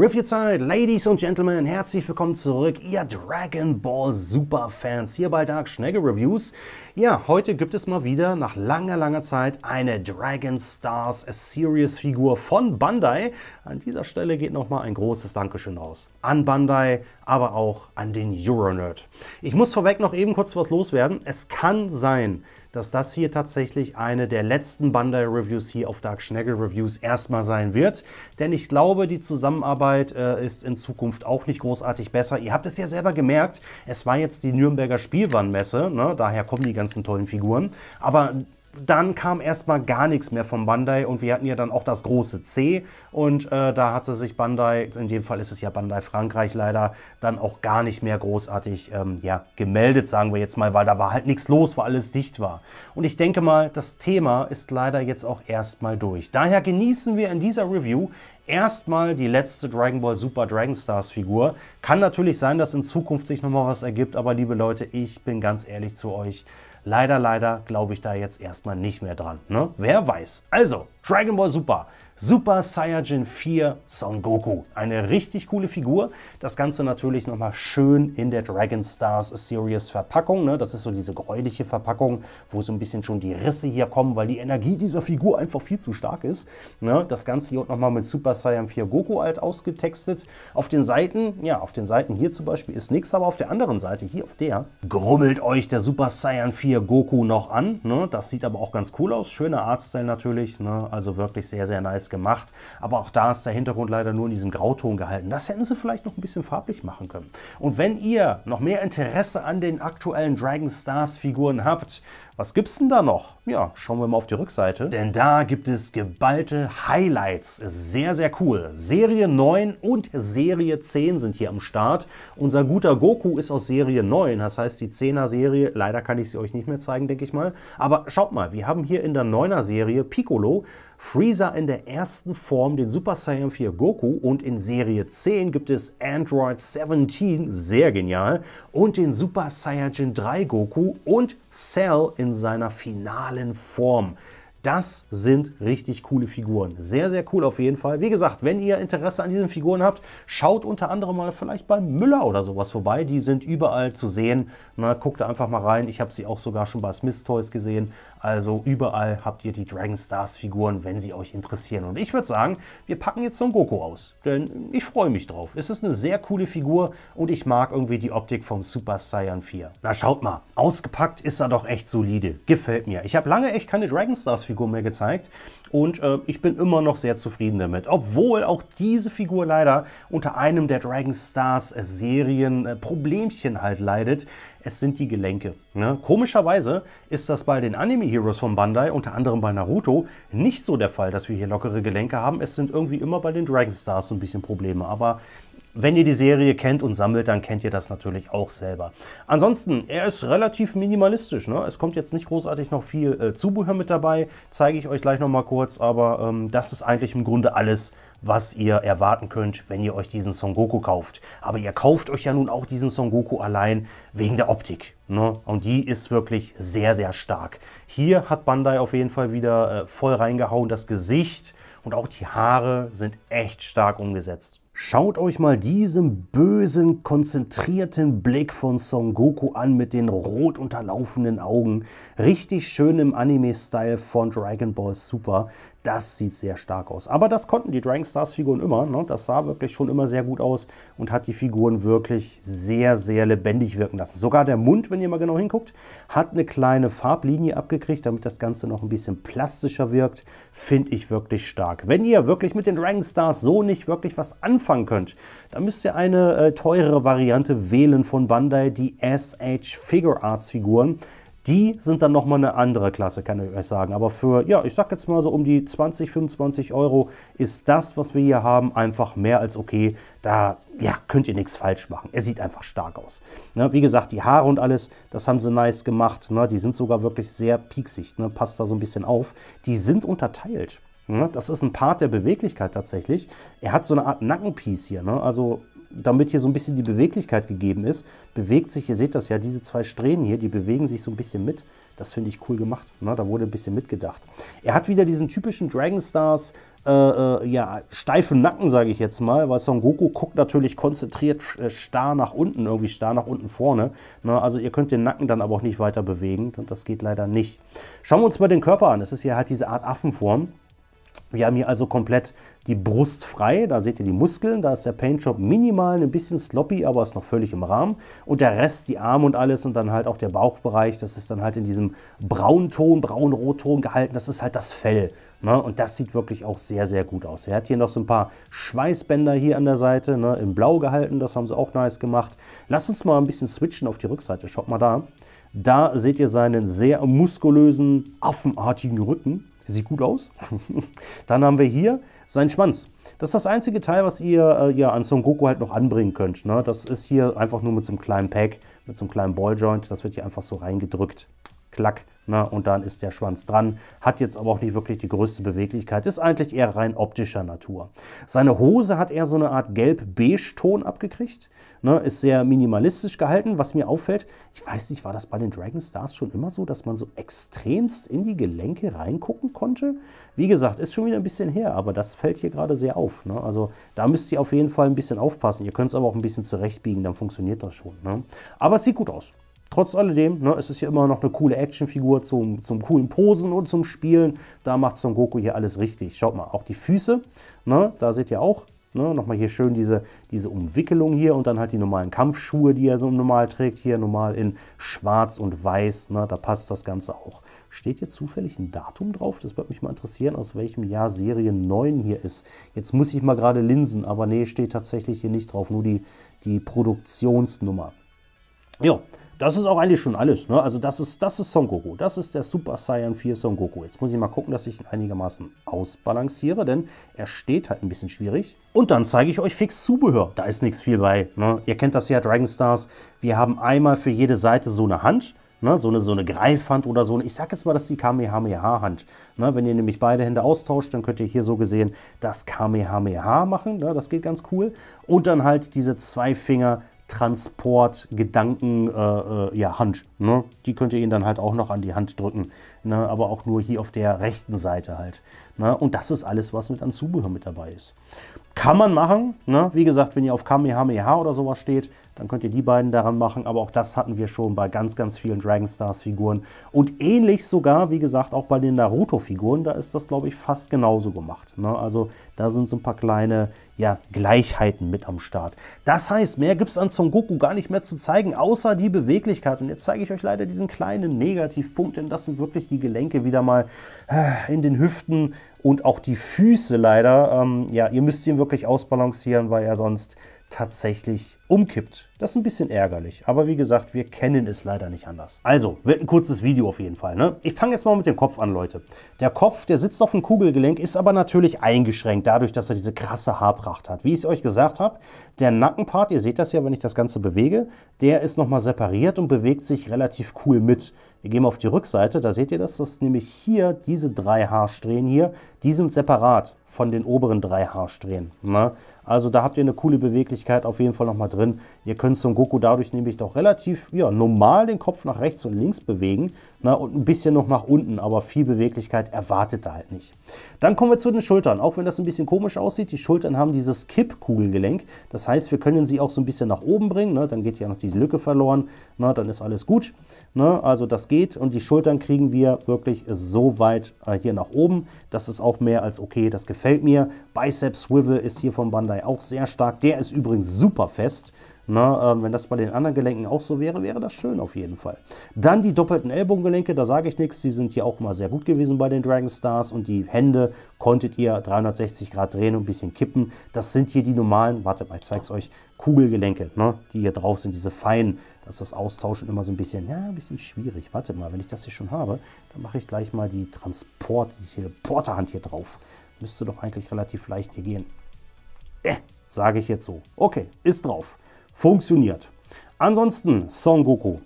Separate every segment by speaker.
Speaker 1: Review-Zeit, Ladies und Gentlemen, herzlich willkommen zurück, ihr Dragon Ball Super-Fans, hier bei Dark Schnegge Reviews. Ja, heute gibt es mal wieder nach langer, langer Zeit eine Dragon Stars Series Figur von Bandai. An dieser Stelle geht nochmal ein großes Dankeschön raus. An Bandai, aber auch an den Euronerd. Ich muss vorweg noch eben kurz was loswerden. Es kann sein, dass das hier tatsächlich eine der letzten Bandai-Reviews hier auf Dark Schnaggle Reviews erstmal sein wird. Denn ich glaube, die Zusammenarbeit äh, ist in Zukunft auch nicht großartig besser. Ihr habt es ja selber gemerkt, es war jetzt die Nürnberger Spielwarenmesse, ne? daher kommen die ganzen tollen Figuren. Aber dann kam erstmal gar nichts mehr von Bandai und wir hatten ja dann auch das große C und äh, da hatte sich Bandai, in dem Fall ist es ja Bandai Frankreich leider, dann auch gar nicht mehr großartig ähm, ja, gemeldet, sagen wir jetzt mal, weil da war halt nichts los, weil alles dicht war. Und ich denke mal, das Thema ist leider jetzt auch erstmal durch. Daher genießen wir in dieser Review erstmal die letzte Dragon Ball Super Dragon Stars Figur. Kann natürlich sein, dass in Zukunft sich nochmal was ergibt, aber liebe Leute, ich bin ganz ehrlich zu euch, Leider, leider glaube ich da jetzt erstmal nicht mehr dran. Ne? Wer weiß. Also, Dragon Ball Super Super Saiyajin 4 Son Goku. Eine richtig coole Figur. Das Ganze natürlich nochmal schön in der Dragon Stars Series Verpackung. Ne? Das ist so diese gräuliche Verpackung, wo so ein bisschen schon die Risse hier kommen, weil die Energie dieser Figur einfach viel zu stark ist. Ne? Das Ganze hier nochmal mit Super Saiyan 4 Goku alt ausgetextet. Auf den Seiten, ja, auf den Seiten hier zum Beispiel ist nichts, aber auf der anderen Seite, hier auf der, grummelt euch der Super Saiyan 4 Goku noch an. Ne? Das sieht aber auch ganz cool aus. Schöner Artstyle natürlich. Ne? Also wirklich sehr, sehr nice das gemacht. Aber auch da ist der Hintergrund leider nur in diesem Grauton gehalten. Das hätten sie vielleicht noch ein bisschen farblich machen können. Und wenn ihr noch mehr Interesse an den aktuellen Dragon Stars Figuren habt, was gibt's denn da noch? Ja, schauen wir mal auf die Rückseite. Denn da gibt es geballte Highlights. Sehr, sehr cool. Serie 9 und Serie 10 sind hier am Start. Unser guter Goku ist aus Serie 9. Das heißt, die 10er-Serie, leider kann ich sie euch nicht mehr zeigen, denke ich mal. Aber schaut mal, wir haben hier in der 9er-Serie Piccolo, Freezer in der ersten Form, den Super Saiyan 4 Goku und in Serie 10 gibt es Android 17, sehr genial, und den Super Saiyajin 3 Goku und Cell in seiner finalen Form. Das sind richtig coole Figuren. Sehr, sehr cool auf jeden Fall. Wie gesagt, wenn ihr Interesse an diesen Figuren habt, schaut unter anderem mal vielleicht bei Müller oder sowas vorbei. Die sind überall zu sehen. Na, guckt da einfach mal rein. Ich habe sie auch sogar schon bei Smith Toys gesehen. Also überall habt ihr die Dragon Stars Figuren, wenn sie euch interessieren. Und ich würde sagen, wir packen jetzt Son Goku aus, denn ich freue mich drauf. Es ist eine sehr coole Figur und ich mag irgendwie die Optik vom Super Saiyan 4. Na schaut mal, ausgepackt ist er doch echt solide. Gefällt mir. Ich habe lange echt keine Dragon Stars Figur mehr gezeigt und äh, ich bin immer noch sehr zufrieden damit. Obwohl auch diese Figur leider unter einem der Dragon Stars Serien äh, Problemchen halt leidet es sind die Gelenke. Ne? Komischerweise ist das bei den Anime Heroes von Bandai, unter anderem bei Naruto, nicht so der Fall, dass wir hier lockere Gelenke haben. Es sind irgendwie immer bei den Dragon Stars so ein bisschen Probleme. Aber wenn ihr die Serie kennt und sammelt, dann kennt ihr das natürlich auch selber. Ansonsten, er ist relativ minimalistisch. Ne? Es kommt jetzt nicht großartig noch viel äh, Zubehör mit dabei. Zeige ich euch gleich nochmal kurz. Aber ähm, das ist eigentlich im Grunde alles, was ihr erwarten könnt, wenn ihr euch diesen Son Goku kauft. Aber ihr kauft euch ja nun auch diesen Son Goku allein wegen der Optik. Ne? Und die ist wirklich sehr, sehr stark. Hier hat Bandai auf jeden Fall wieder äh, voll reingehauen. Das Gesicht und auch die Haare sind echt stark umgesetzt. Schaut euch mal diesen bösen, konzentrierten Blick von Son Goku an mit den rot unterlaufenden Augen. Richtig schön im Anime-Style von Dragon Ball Super. Das sieht sehr stark aus. Aber das konnten die Dragon Stars Figuren immer. Ne? Das sah wirklich schon immer sehr gut aus und hat die Figuren wirklich sehr, sehr lebendig wirken lassen. Sogar der Mund, wenn ihr mal genau hinguckt, hat eine kleine Farblinie abgekriegt, damit das Ganze noch ein bisschen plastischer wirkt. Finde ich wirklich stark. Wenn ihr wirklich mit den Dragon Stars so nicht wirklich was anfangen könnt, dann müsst ihr eine äh, teurere Variante wählen von Bandai, die SH Figure Arts Figuren. Die sind dann nochmal eine andere Klasse, kann ich euch sagen. Aber für, ja, ich sag jetzt mal so um die 20, 25 Euro ist das, was wir hier haben, einfach mehr als okay. Da, ja, könnt ihr nichts falsch machen. Er sieht einfach stark aus. Ne, wie gesagt, die Haare und alles, das haben sie nice gemacht. Ne, die sind sogar wirklich sehr pieksig. Ne, passt da so ein bisschen auf. Die sind unterteilt. Ne. Das ist ein Part der Beweglichkeit tatsächlich. Er hat so eine Art Nackenpiece hier. Ne? Also damit hier so ein bisschen die Beweglichkeit gegeben ist, bewegt sich, ihr seht das ja, diese zwei Strähnen hier, die bewegen sich so ein bisschen mit. Das finde ich cool gemacht. Ne? Da wurde ein bisschen mitgedacht. Er hat wieder diesen typischen Dragon Stars äh, äh, ja, steifen Nacken, sage ich jetzt mal, weil Son Goku guckt natürlich konzentriert äh, starr nach unten, irgendwie starr nach unten vorne. Ne? Also ihr könnt den Nacken dann aber auch nicht weiter bewegen. Das geht leider nicht. Schauen wir uns mal den Körper an. Es ist ja halt diese Art Affenform. Wir haben hier also komplett die Brust frei, da seht ihr die Muskeln, da ist der Paint Paintjob minimal, ein bisschen sloppy, aber ist noch völlig im Rahmen. Und der Rest, die Arme und alles und dann halt auch der Bauchbereich, das ist dann halt in diesem Braunton, Braun-Rotton gehalten, das ist halt das Fell. Ne? Und das sieht wirklich auch sehr, sehr gut aus. Er hat hier noch so ein paar Schweißbänder hier an der Seite, ne? in Blau gehalten, das haben sie auch nice gemacht. Lass uns mal ein bisschen switchen auf die Rückseite, schaut mal da. Da seht ihr seinen sehr muskulösen, affenartigen Rücken. Sieht gut aus. Dann haben wir hier seinen Schwanz. Das ist das einzige Teil, was ihr äh, ja an Son Goku halt noch anbringen könnt. Ne? Das ist hier einfach nur mit so einem kleinen Pack, mit so einem kleinen Balljoint. Das wird hier einfach so reingedrückt klack, na, ne, und dann ist der Schwanz dran. Hat jetzt aber auch nicht wirklich die größte Beweglichkeit, ist eigentlich eher rein optischer Natur. Seine Hose hat eher so eine Art gelb-beige-Ton abgekriegt, na, ne, ist sehr minimalistisch gehalten. Was mir auffällt, ich weiß nicht, war das bei den Dragon Stars schon immer so, dass man so extremst in die Gelenke reingucken konnte? Wie gesagt, ist schon wieder ein bisschen her, aber das fällt hier gerade sehr auf. Ne? Also da müsst ihr auf jeden Fall ein bisschen aufpassen. Ihr könnt es aber auch ein bisschen zurechtbiegen, dann funktioniert das schon. Ne? Aber es sieht gut aus. Trotz alledem ne, es ist es ja immer noch eine coole Actionfigur zum, zum coolen Posen und zum Spielen. Da macht Son Goku hier alles richtig. Schaut mal, auch die Füße, ne, da seht ihr auch, ne, nochmal hier schön diese, diese Umwicklung hier und dann halt die normalen Kampfschuhe, die er so normal trägt, hier normal in schwarz und weiß, ne, da passt das Ganze auch. Steht hier zufällig ein Datum drauf? Das würde mich mal interessieren, aus welchem Jahr Serie 9 hier ist. Jetzt muss ich mal gerade linsen, aber nee, steht tatsächlich hier nicht drauf, nur die, die Produktionsnummer. Ja, das ist auch eigentlich schon alles. Ne? Also das ist, das ist Son Goku. Das ist der Super Saiyan 4 Son Goku. Jetzt muss ich mal gucken, dass ich ihn einigermaßen ausbalanciere, denn er steht halt ein bisschen schwierig. Und dann zeige ich euch fix Zubehör. Da ist nichts viel bei. Ne? Ihr kennt das ja, Dragon Stars. Wir haben einmal für jede Seite so eine Hand. Ne, so, eine, so eine Greifhand oder so eine, ich sag jetzt mal, das ist die Kamehameha-Hand. Ne, wenn ihr nämlich beide Hände austauscht, dann könnt ihr hier so gesehen das Kamehameha machen. Ne, das geht ganz cool. Und dann halt diese zwei Finger Transportgedanken äh, äh, ja, Hand. Ne? Die könnt ihr ihnen dann halt auch noch an die Hand drücken. Ne? Aber auch nur hier auf der rechten Seite halt. Ne? Und das ist alles, was mit an Zubehör mit dabei ist. Kann man machen. Ne? Wie gesagt, wenn ihr auf Kamehameha oder sowas steht, dann könnt ihr die beiden daran machen. Aber auch das hatten wir schon bei ganz, ganz vielen Dragon Stars Figuren. Und ähnlich sogar, wie gesagt, auch bei den Naruto Figuren, da ist das, glaube ich, fast genauso gemacht. Ne? Also da sind so ein paar kleine ja, Gleichheiten mit am Start. Das heißt, mehr gibt es an Son Goku gar nicht mehr zu zeigen, außer die Beweglichkeit. Und jetzt zeige ich euch leider diesen kleinen Negativpunkt, denn das sind wirklich die Gelenke wieder mal äh, in den Hüften und auch die Füße leider. Ähm, ja, ihr müsst ihn wirklich ausbalancieren, weil er sonst tatsächlich umkippt. Das ist ein bisschen ärgerlich, aber wie gesagt, wir kennen es leider nicht anders. Also, wird ein kurzes Video auf jeden Fall. Ne? Ich fange jetzt mal mit dem Kopf an, Leute. Der Kopf, der sitzt auf dem Kugelgelenk, ist aber natürlich eingeschränkt, dadurch, dass er diese krasse Haarpracht hat. Wie ich es euch gesagt habe, der Nackenpart, ihr seht das ja, wenn ich das Ganze bewege, der ist nochmal separiert und bewegt sich relativ cool mit. Wir gehen mal auf die Rückseite, da seht ihr das, das ist nämlich hier diese drei Haarsträhnen hier, die sind separat von den oberen drei Haarsträhnen. Ne? Also da habt ihr eine coole Beweglichkeit auf jeden Fall nochmal drin drin. Ihr könnt Son Goku dadurch nämlich doch relativ ja, normal den Kopf nach rechts und links bewegen na, und ein bisschen noch nach unten, aber viel Beweglichkeit erwartet er halt nicht. Dann kommen wir zu den Schultern. Auch wenn das ein bisschen komisch aussieht, die Schultern haben dieses Kippkugelgelenk. Das heißt, wir können sie auch so ein bisschen nach oben bringen. Ne? Dann geht ja noch diese Lücke verloren. Na, ne? dann ist alles gut. Ne? Also das geht und die Schultern kriegen wir wirklich so weit äh, hier nach oben. Das ist auch mehr als okay. Das gefällt mir. Bicep Swivel ist hier von Bandai auch sehr stark. Der ist übrigens super fest. Na, ähm, wenn das bei den anderen Gelenken auch so wäre, wäre das schön auf jeden Fall. Dann die doppelten Ellbogengelenke, da sage ich nichts, die sind hier auch mal sehr gut gewesen bei den Dragon Stars und die Hände konntet ihr 360 Grad drehen und ein bisschen kippen. Das sind hier die normalen, warte mal, ich zeige es euch, Kugelgelenke, ne, die hier drauf sind, diese feinen, dass das Austauschen immer so ein bisschen, ja, ein bisschen schwierig. Warte mal, wenn ich das hier schon habe, dann mache ich gleich mal die Transport, die Teleporterhand hier drauf. Müsste doch eigentlich relativ leicht hier gehen. Äh, sage ich jetzt so. Okay, ist drauf funktioniert. Ansonsten Son Goku.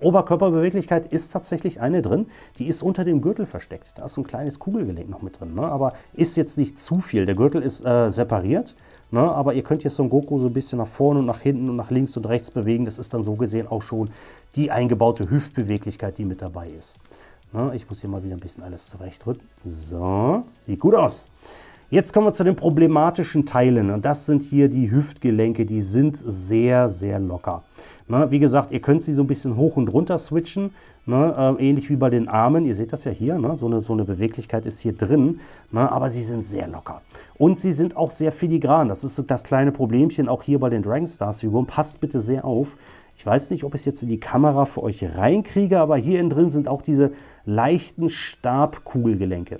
Speaker 1: Oberkörperbeweglichkeit ist tatsächlich eine drin, die ist unter dem Gürtel versteckt. Da ist so ein kleines Kugelgelenk noch mit drin, ne? aber ist jetzt nicht zu viel. Der Gürtel ist äh, separiert, ne? aber ihr könnt jetzt Son Goku so ein bisschen nach vorne und nach hinten und nach links und rechts bewegen. Das ist dann so gesehen auch schon die eingebaute Hüftbeweglichkeit, die mit dabei ist. Ne? Ich muss hier mal wieder ein bisschen alles zurechtrücken. So, sieht gut aus. Jetzt kommen wir zu den problematischen Teilen und ne? das sind hier die Hüftgelenke, die sind sehr, sehr locker. Ne, wie gesagt, ihr könnt sie so ein bisschen hoch und runter switchen, ne, äh, ähnlich wie bei den Armen. Ihr seht das ja hier, ne, so, eine, so eine Beweglichkeit ist hier drin, ne? aber sie sind sehr locker. Und sie sind auch sehr filigran, das ist so das kleine Problemchen auch hier bei den Dragonstars Stars Figuren. Passt bitte sehr auf. Ich weiß nicht, ob ich es jetzt in die Kamera für euch reinkriege, aber hier innen drin sind auch diese leichten Stabkugelgelenke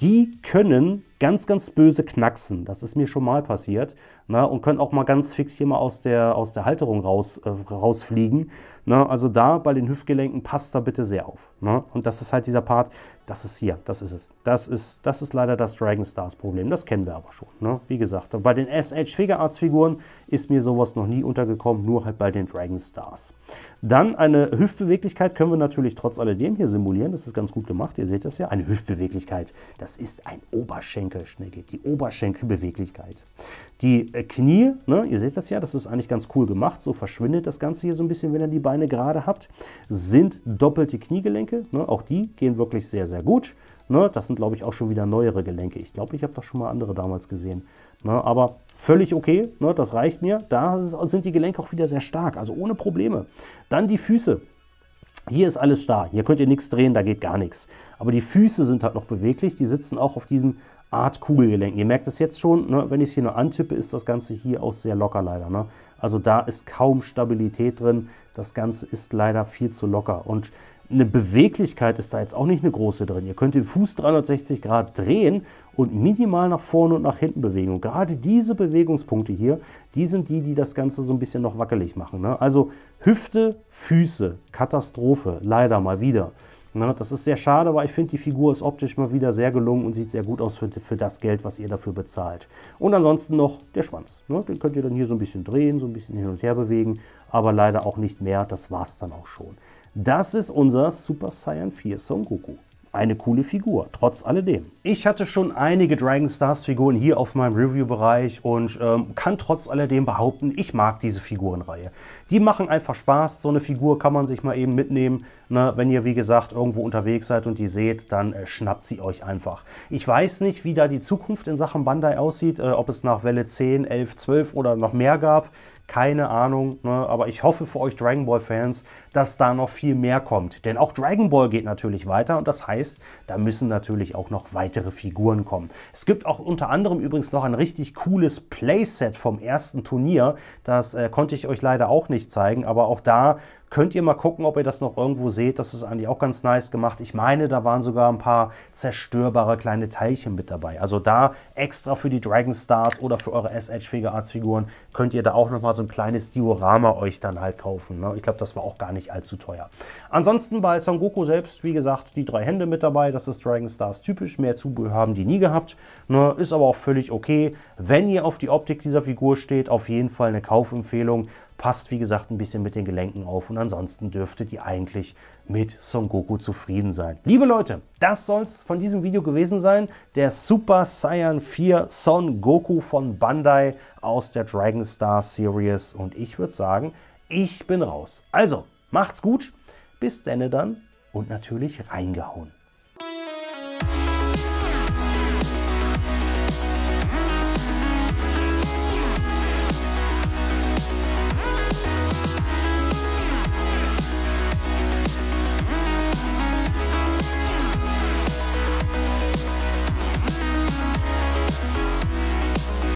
Speaker 1: die können ganz, ganz böse knacksen. Das ist mir schon mal passiert. Na, ne, und können auch mal ganz fix hier mal aus der, aus der Halterung raus, äh, rausfliegen. Na, ne. also da bei den Hüftgelenken passt da bitte sehr auf. Na, ne. und das ist halt dieser Part, das ist hier, das ist es. Das ist, das ist leider das Dragon Stars Problem. Das kennen wir aber schon. Ne? Wie gesagt, bei den SH Figure Arts Figuren ist mir sowas noch nie untergekommen, nur halt bei den Dragon Stars. Dann eine Hüftbeweglichkeit können wir natürlich trotz alledem hier simulieren. Das ist ganz gut gemacht. Ihr seht das ja. Eine Hüftbeweglichkeit. Das ist ein Oberschenkel. Schnell geht Die Oberschenkelbeweglichkeit. Die äh, Knie, ne? ihr seht das ja, das ist eigentlich ganz cool gemacht. So verschwindet das Ganze hier so ein bisschen, wenn ihr die Beine gerade habt. Sind doppelte Kniegelenke. Ne? Auch die gehen wirklich sehr, sehr sehr gut. Ne? Das sind, glaube ich, auch schon wieder neuere Gelenke. Ich glaube, ich habe da schon mal andere damals gesehen. Ne? Aber völlig okay, ne? das reicht mir. Da sind die Gelenke auch wieder sehr stark, also ohne Probleme. Dann die Füße. Hier ist alles starr, hier könnt ihr nichts drehen, da geht gar nichts. Aber die Füße sind halt noch beweglich, die sitzen auch auf diesen Art Kugelgelenken. Ihr merkt es jetzt schon, ne? wenn ich es hier nur antippe, ist das Ganze hier auch sehr locker leider. Ne? Also da ist kaum Stabilität drin, das Ganze ist leider viel zu locker. Und eine Beweglichkeit ist da jetzt auch nicht eine große drin. Ihr könnt den Fuß 360 Grad drehen und minimal nach vorne und nach hinten bewegen. Und gerade diese Bewegungspunkte hier, die sind die, die das Ganze so ein bisschen noch wackelig machen. Ne? Also Hüfte, Füße, Katastrophe, leider mal wieder. Ne? Das ist sehr schade, aber ich finde, die Figur ist optisch mal wieder sehr gelungen und sieht sehr gut aus für, für das Geld, was ihr dafür bezahlt. Und ansonsten noch der Schwanz. Ne? Den könnt ihr dann hier so ein bisschen drehen, so ein bisschen hin und her bewegen, aber leider auch nicht mehr. Das war es dann auch schon. Das ist unser Super Saiyan 4 Son Goku. Eine coole Figur, trotz alledem. Ich hatte schon einige Dragon Stars Figuren hier auf meinem Review-Bereich und ähm, kann trotz alledem behaupten, ich mag diese Figurenreihe. Die machen einfach Spaß, so eine Figur kann man sich mal eben mitnehmen. Na, ne? wenn ihr, wie gesagt, irgendwo unterwegs seid und die seht, dann äh, schnappt sie euch einfach. Ich weiß nicht, wie da die Zukunft in Sachen Bandai aussieht, äh, ob es nach Welle 10, 11, 12 oder noch mehr gab. Keine Ahnung, ne? aber ich hoffe für euch Dragon Ball-Fans, dass da noch viel mehr kommt. Denn auch Dragon Ball geht natürlich weiter und das heißt, da müssen natürlich auch noch weitere Figuren kommen. Es gibt auch unter anderem übrigens noch ein richtig cooles Playset vom ersten Turnier. Das äh, konnte ich euch leider auch nicht zeigen, aber auch da Könnt ihr mal gucken, ob ihr das noch irgendwo seht. Das ist eigentlich auch ganz nice gemacht. Ich meine, da waren sogar ein paar zerstörbare kleine Teilchen mit dabei. Also da extra für die Dragon Stars oder für eure SH-Figuren könnt ihr da auch nochmal so ein kleines Diorama euch dann halt kaufen. Ne? Ich glaube, das war auch gar nicht allzu teuer. Ansonsten bei Son Goku selbst, wie gesagt, die drei Hände mit dabei. Das ist Dragon Stars typisch. Mehr Zubehör haben die nie gehabt. Ne? Ist aber auch völlig okay. Wenn ihr auf die Optik dieser Figur steht, auf jeden Fall eine Kaufempfehlung passt wie gesagt ein bisschen mit den Gelenken auf und ansonsten dürftet ihr eigentlich mit Son Goku zufrieden sein. Liebe Leute, das soll's von diesem Video gewesen sein. Der Super Saiyan 4 Son Goku von Bandai aus der Dragon Star Series und ich würde sagen, ich bin raus. Also, macht's gut, bis denne dann und natürlich reingehauen.